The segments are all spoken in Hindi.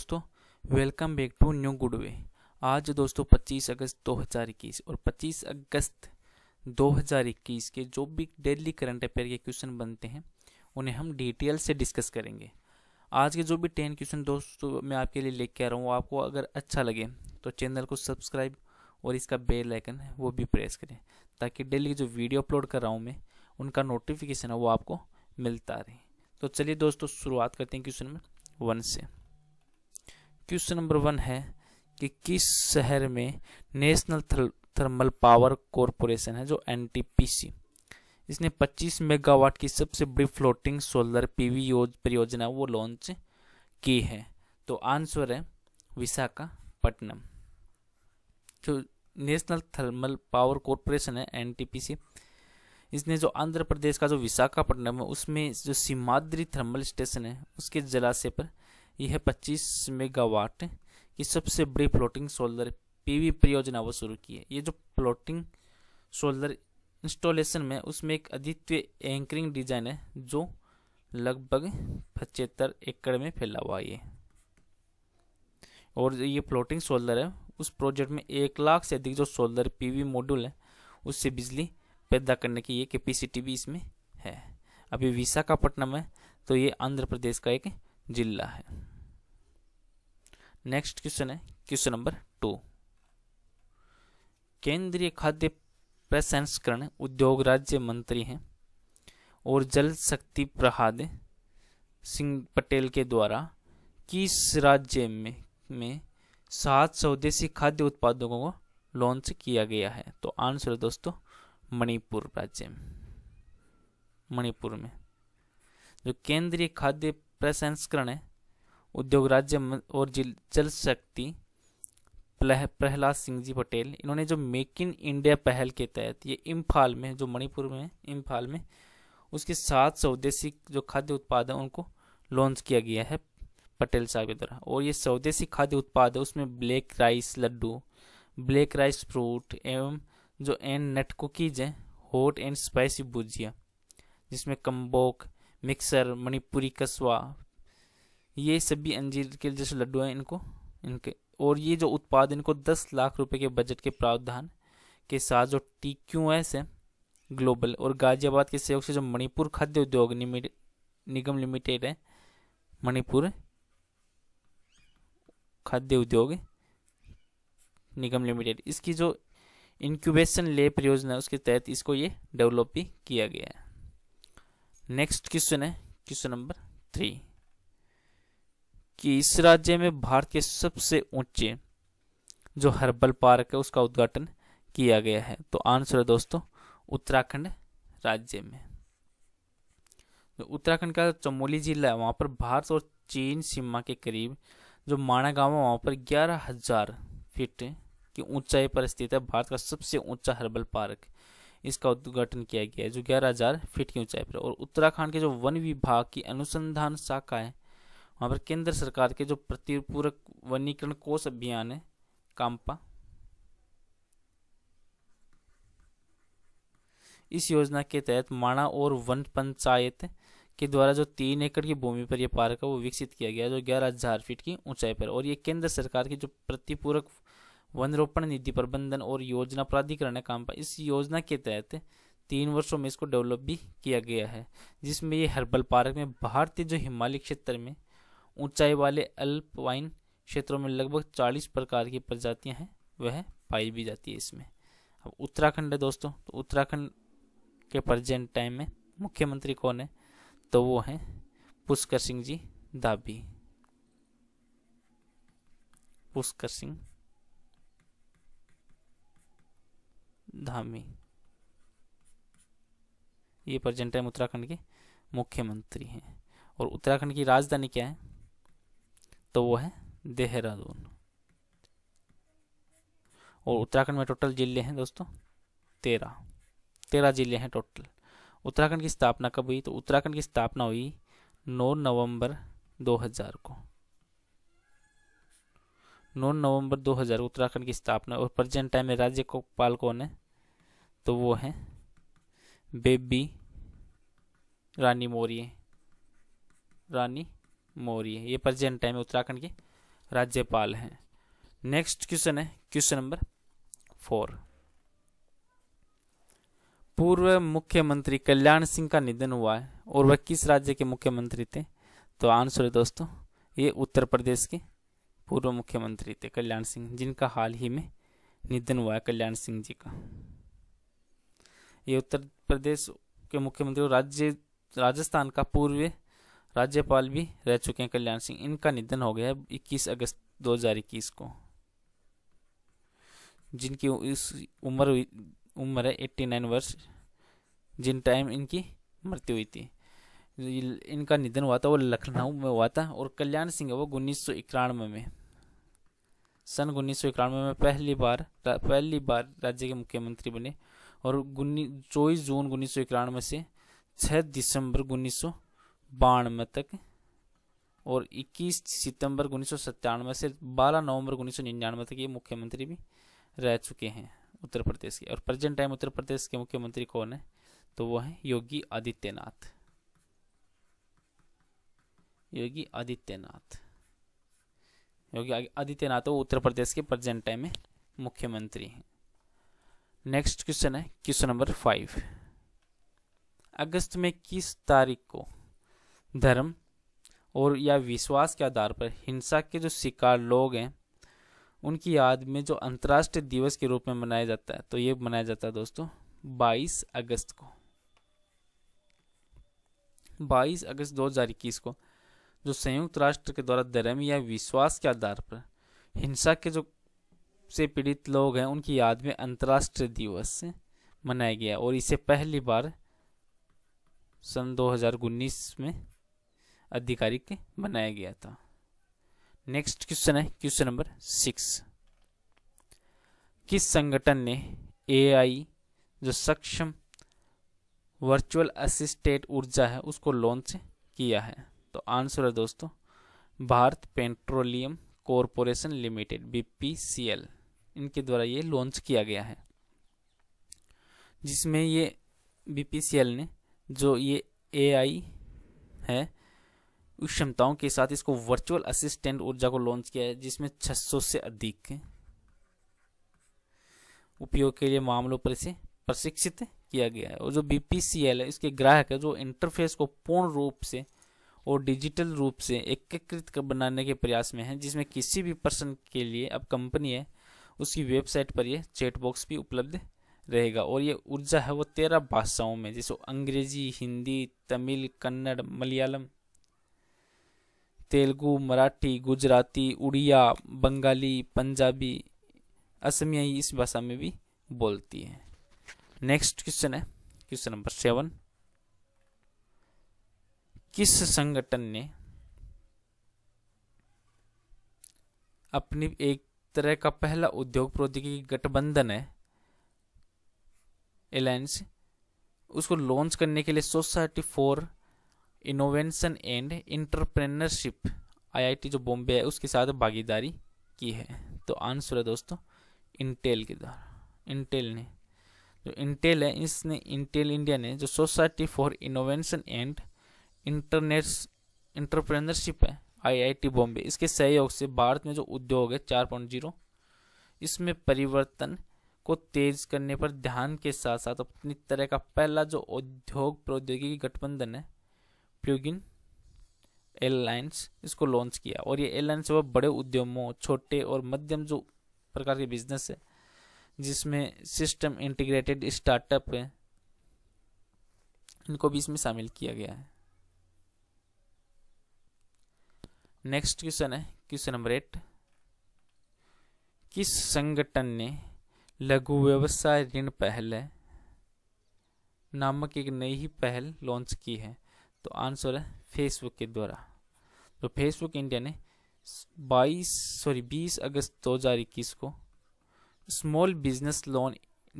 दोस्तों welcome back to new good way आज दोस्तों 25 अगस्त 2021 और 25 अगस्त 2021 के जो भी डेली करंट अफेयर के क्वेश्चन बनते हैं उन्हें हम डिटेल से डिस्कस करेंगे आज के जो भी टेन क्वेश्चन दोस्तों मैं आपके लिए लेके आ रहा हूँ आपको अगर अच्छा लगे तो चैनल को सब्सक्राइब और इसका बेल आइकन है वो भी प्रेस करें ताकि डेली जो वीडियो अपलोड कर रहा हूँ मैं उनका नोटिफिकेशन है वो आपको मिलता रहे तो चलिए दोस्तों शुरुआत करते हैं क्वेश्चन में वन से क्वेश्चन नंबर वन है कि किस शहर में नेशनल थर्मल पावर कॉरपोरेशन है जो एन इसने 25 मेगावाट की सबसे बड़ी फ्लोटिंग सोलर पीवी परियोजना वो लॉन्च की है तो आंसर है विशाखापट्टनम जो नेशनल थर्मल पावर कॉरपोरेशन है एन इसने जो आंध्र प्रदेश का जो विशाखापट्टनम है उसमें जो सीमाद्री थर्मल स्टेशन है उसके जलाशय पर ये है 25 मेगावाट की सबसे बड़ी फ्लोटिंग सोलर पीवी परियोजना वो शुरू की है ये जो फ्लोटिंग सोलर इंस्टॉलेशन में उसमें एक अद्वितीय एंकरिंग डिजाइन है जो लगभग पचहत्तर एकड़ में फैला हुआ है और ये फ्लोटिंग सोलर है उस प्रोजेक्ट में एक लाख से अधिक जो सोलर पीवी मॉड्यूल है उससे बिजली पैदा करने की ये कैपेसिटी भी इसमें है अभी विशाखापट्टनम है तो ये आंध्र प्रदेश का एक जिला है नेक्स्ट क्वेश्चन है क्वेश्चन नंबर टू केंद्रीय खाद्य प्रसंस्करण उद्योग राज्य मंत्री हैं और जल शक्ति प्रहाद सिंह पटेल के द्वारा किस राज्य में में सात देशी खाद्य उत्पादों को लॉन्च किया गया है तो आंसर है दोस्तों मणिपुर राज्य में मणिपुर में जो केंद्रीय खाद्य प्रसंस्करण है उद्योग राज्य और जल शक्ति प्रहलाद सिंह जी पटेल इन्होंने जो मेक इन इंडिया पहल के तहत ये इम्फाल में जो मणिपुर में इम्फाल में उसके सात स्वदेशी जो खाद्य उत्पाद है उनको लॉन्च किया गया है पटेल साहब के द्वारा और ये स्वदेशी खाद्य उत्पाद है उसमें black rice laddoo black rice fruit एवं जो एंड नट कुकीज हैं हॉट एंड स्पाइसी भुजिया जिसमें कम्बोक मिक्सर मणिपुरी कसवा ये सभी अंजीर के जैसे लड्डू हैं इनको इनके और ये जो उत्पाद इनको दस लाख रुपए के बजट के प्रावधान के साथ जो टी क्यू एस है ग्लोबल और गाजियाबाद के सहयोग से जो मणिपुर खाद्य उद्योग निगम लिमिटेड है मणिपुर खाद्य उद्योग निगम लिमिटेड इसकी जो इंक्यूबेशन ले परियोजना उसके तहत इसको ये डेवलप भी किया गया है नेक्स्ट क्वेश्चन है क्वेश्चन नंबर थ्री कि इस राज्य में भारत के सबसे ऊंचे जो हर्बल पार्क है उसका उद्घाटन किया गया है तो आंसर है दोस्तों उत्तराखंड राज्य में जो तो उत्तराखंड का चमोली जिला है वहाँ पर भारत और चीन सीमा के करीब जो माणा गांव है वहाँ पर ग्यारह हजार फीट की ऊंचाई पर स्थित है भारत का सबसे ऊंचा हर्बल पार्क इसका उद्घाटन किया गया है जो ग्यारह हजार फीट की ऊंचाई पर और उत्तराखंड के जो वन विभाग की अनुसंधान शाखा है वहाँ पर केंद्र सरकार के जो प्रतिपूरक वनीकरण कोष अभियान है काम्पा इस योजना के तहत माणा और वन पंचायत के द्वारा जो तीन एकड़ की भूमि पर यह पार्क है वो विकसित किया गया जो ग्यारह हजार फीट की ऊंचाई पर और ये केंद्र सरकार की जो प्रतिपूरक वनरोपण निधि प्रबंधन और योजना प्राधिकरण है काम पर इस योजना के तहत तीन वर्षों में इसको डेवलप भी किया गया है जिसमें ये हर्बल पार्क में भारतीय जो हिमालय क्षेत्र में ऊंचाई वाले अल्पवाइन क्षेत्रों में लगभग चालीस प्रकार की प्रजातियां हैं वह पाई भी जाती है इसमें अब उत्तराखंड है दोस्तों तो उत्तराखंड के प्रजेंट टाइम में मुख्यमंत्री कौन है तो वो हैं पुष्कर सिंह जी दाबी पुष्कर सिंह धामी ये प्रजेंट टाइम उत्तराखंड के मुख्यमंत्री हैं और उत्तराखंड की राजधानी क्या है तो वो है देहरादून और उत्तराखंड में टोटल जिले हैं दोस्तों तेरह तेरह जिले हैं टोटल उत्तराखंड की स्थापना कब हुई तो उत्तराखंड की स्थापना हुई 9 नवंबर 2000 को 9 नवंबर 2000 उत्तराखंड की स्थापना और प्रजेंट टाइम में राज्य को पाल कौन है तो वो है बेबी रानी मौर्य रानी मौर्य ये प्रेजेंट टाइम में उत्तराखंड के राज्यपाल हैं नेक्स्ट क्वेश्चन है क्वेश्चन नंबर फोर पूर्व मुख्यमंत्री कल्याण सिंह का निधन हुआ है और वह किस राज्य के मुख्यमंत्री थे तो आंसर है दोस्तों ये उत्तर प्रदेश के पूर्व मुख्यमंत्री थे कल्याण सिंह जिनका हाल ही में निधन हुआ है कल्याण सिंह जी का ये उत्तर प्रदेश के मुख्यमंत्री और राज्य राजस्थान का पूर्व राज्यपाल भी रह चुके हैं कल्याण सिंह इनका निधन हो गया है इक्कीस अगस्त दो को जिनकी इस उम्र उम्र है एट्टी नाइन वर्ष जिन टाइम इनकी मृत्यु हुई थी इनका निधन हुआ था वो लखनऊ में हुआ था और कल्याण सिंह वो उन्नीस सौ इक्यानवे में सन उन्नीस सौ इक्यानवे में पहली बार पहली बार राज्य के मुख्यमंत्री बने और चौबीस जून उन्नीस सौ इक्यानवे से छः दिसंबर उन्नीस सौ बानवे तक और 21 सितंबर उन्नीस से 12 नवंबर उन्नीस तक ये मुख्यमंत्री भी रह चुके हैं उत्तर प्रदेश के और प्रेजेंट टाइम उत्तर प्रदेश के मुख्यमंत्री कौन है तो वो है योगी आदित्यनाथ योगी आदित्यनाथ योगी आदित्यनाथ वो उत्तर प्रदेश के प्रेजेंट टाइम में मुख्यमंत्री हैं नेक्स्ट क्वेश्चन है क्वेश्चन नंबर फाइव अगस्त में किस तारीख को धर्म और या विश्वास के आधार पर हिंसा के जो शिकार लोग हैं उनकी याद में जो अंतर्राष्ट्रीय दिवस के रूप में मनाया जाता है तो ये मनाया जाता है दोस्तों 22 अगस्त को 22 अगस्त 2021 को जो संयुक्त राष्ट्र के द्वारा धर्म या विश्वास के आधार पर हिंसा के जो से पीड़ित लोग हैं उनकी याद में अंतर्राष्ट्रीय दिवस मनाया गया और इसे पहली बार सन दो में आधिकारिक बनाया गया था नेक्स्ट क्वेश्चन है क्वेश्चन नंबर सिक्स किस संगठन ने एआई जो सक्षम वर्चुअल असिस्टेंट ऊर्जा है उसको लॉन्च किया है तो आंसर है दोस्तों Bharat petroleum corporation limited BPCL इनके द्वारा ये लॉन्च किया गया है जिसमें ये बीपीसीएल ने जो ये एआई है क्षमताओं के साथ इसको वर्चुअल असिस्टेंट ऊर्जा को लॉन्च किया है जिसमें 600 से अधिक उपयोग के लिए मामलों पर इसे प्रशिक्षित किया गया है और जो बीपीसीएल है इसके ग्राहक है जो इंटरफेस को पूर्ण रूप से और डिजिटल रूप से एकीकृत बनाने के प्रयास में है जिसमें किसी भी पर्सन के लिए अब कंपनी है उसकी वेबसाइट पर यह चैटबॉक्स बॉक्स भी उपलब्ध रहेगा और ये ऊर्जा है वो तेरह भाषाओं में जैसे अंग्रेजी हिंदी तमिल कन्नड़ मलयालम तेलुगु मराठी गुजराती उड़िया बंगाली पंजाबी असमिया इस भाषा में भी बोलती है नेक्स्ट क्वेश्चन है क्वेश्चन नंबर सेवन किस संगठन ने अपनी एक तरह का पहला उद्योग प्रौद्योगिकी गठबंधन है एलायंस उसको लॉन्च करने के लिए society for innovation and entrepreneurship IIT जो बॉम्बे है उसके साथ भागीदारी की है तो आंसर है दोस्तों इंटेल के द्वारा इंटेल ने जो इंटेल है इसने इंटेल इंडिया ने जो society for innovation and internet entrepreneurship है आईआईटी बॉम्बे इसके सहयोग से भारत में जो उद्योग है चार पॉइंट जीरो इसमें परिवर्तन को तेज करने पर ध्यान के साथ साथ अपनी तरह का पहला जो उद्योग प्रौद्योगिकी गठबंधन है प्लगइन एयरलाइंस इसको लॉन्च किया और ये एयरलाइंस वह बड़े उद्यमों छोटे और मध्यम जो प्रकार के बिजनेस है जिसमें सिस्टम इंटीग्रेटेड स्टार्टअप है इनको भी इसमें शामिल किया गया है नेक्स्ट क्वेश्चन है क्वेश्चन नंबर एट किस संगठन ने लघु व्यवसाय ऋण पहल नामक एक नई ही पहल लॉन्च की है तो आंसर है फेसबुक के द्वारा तो फेसबुक इंडिया ने 22 सॉरी 20 अगस्त 2021 को स्मॉल बिजनेस लोन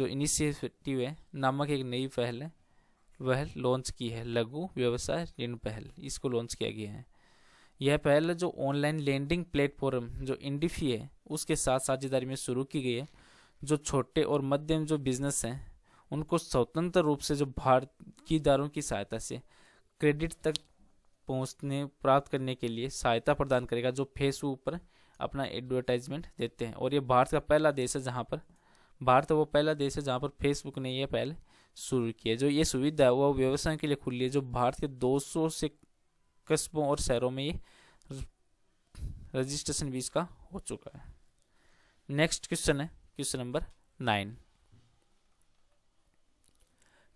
जो इनिशिएटिव है नामक एक नई पहल है वह लॉन्च की है लघु व्यवसाय ऋण पहल इसको लॉन्च किया गया है यह पहल जो ऑनलाइन लेंडिंग प्लेटफॉर्म जो इंडिफी है उसके साथ साझेदारी में शुरू की गई है जो छोटे और मध्यम जो बिजनेस हैं उनको स्वतंत्र रूप से जो दारों की सहायता से क्रेडिट तक पहुंचने प्राप्त करने के लिए सहायता प्रदान करेगा जो फेसबुक पर अपना एडवर्टाइजमेंट देते हैं और ये भारत का पहला देश है जहाँ पर भारत वो पहला देश है जहाँ पर फेसबुक ने यह पहले शुरू किया जो ये सुविधा है वह व्यवसाय के लिए खुली है जो भारत के 200 से कस्बों और शहरों में ये रजिस्ट्रेशन भी इसका हो चुका है नेक्स्ट क्वेश्चन है क्वेश्चन नंबर नाइन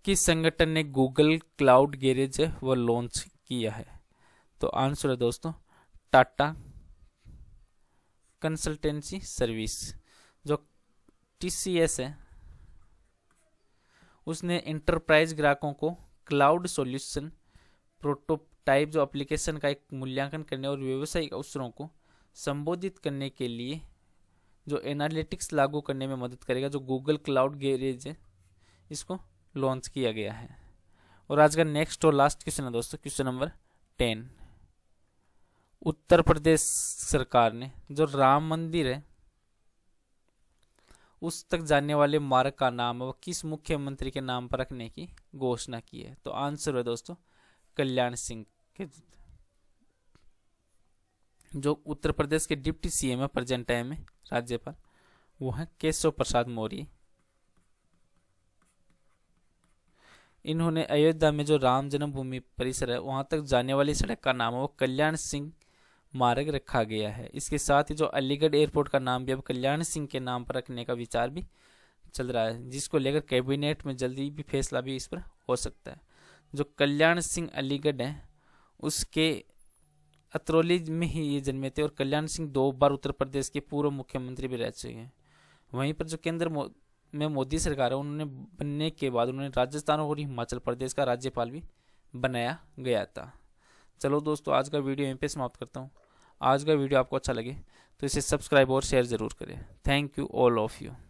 किस संगठन ने गूगल क्लाउड गैरेज वो लॉन्च किया है तो आंसर है दोस्तों टाटा कंसल्टेंसी सर्विस जो टीसीएस है उसने इंटरप्राइज ग्राहकों को क्लाउड सॉल्यूशन प्रोटोटाइप जो एप्लीकेशन का एक मूल्यांकन करने और व्यवसायिक अवसरों को संबोधित करने के लिए जो एनालिटिक्स लागू करने में मदद करेगा जो गूगल क्लाउड गैरेज है इसको लॉन्च किया गया है और आज का नेक्स्ट और लास्ट क्वेश्चन है दोस्तों question number ten Uttar Pradesh सरकार ने जो राम मंदिर है उस तक जाने वाले मार्ग का नाम है वह किस मुख्यमंत्री के नाम पर रखने की घोषणा की है तो आंसर है दोस्तों कल्याण सिंह के जो उत्तर प्रदेश के डिप्टी सीएम है प्रेजेंट टाइम में राज्यपाल वो है केशव प्रसाद मौर्य इन्होंने अयोध्या में जो राम जन्मभूमि परिसर है वहाँ तक जाने वाली सड़क का नाम है वो कल्याण सिंह मार्ग रखा गया है इसके साथ ही जो अलीगढ़ एयरपोर्ट का नाम भी अब कल्याण सिंह के नाम पर रखने का विचार भी चल रहा है जिसको लेकर कैबिनेट में जल्दी भी फैसला भी इस पर हो सकता है जो कल्याण सिंह अलीगढ़ है उसके अतरौली में ही ये जन्मे थे और कल्याण सिंह दो बार उत्तर प्रदेश के पूर्व मुख्यमंत्री भी रह चुके हैं वहीं पर जो केंद्र में मोदी सरकार है उन्होंने बनने के बाद उन्होंने राजस्थान और हिमाचल प्रदेश का राज्यपाल भी बनाया गया था चलो दोस्तों आज का वीडियो यहीं पे समाप्त करता हूँ आज का वीडियो आपको अच्छा लगे तो इसे सब्सक्राइब और शेयर ज़रूर करें thank you all of you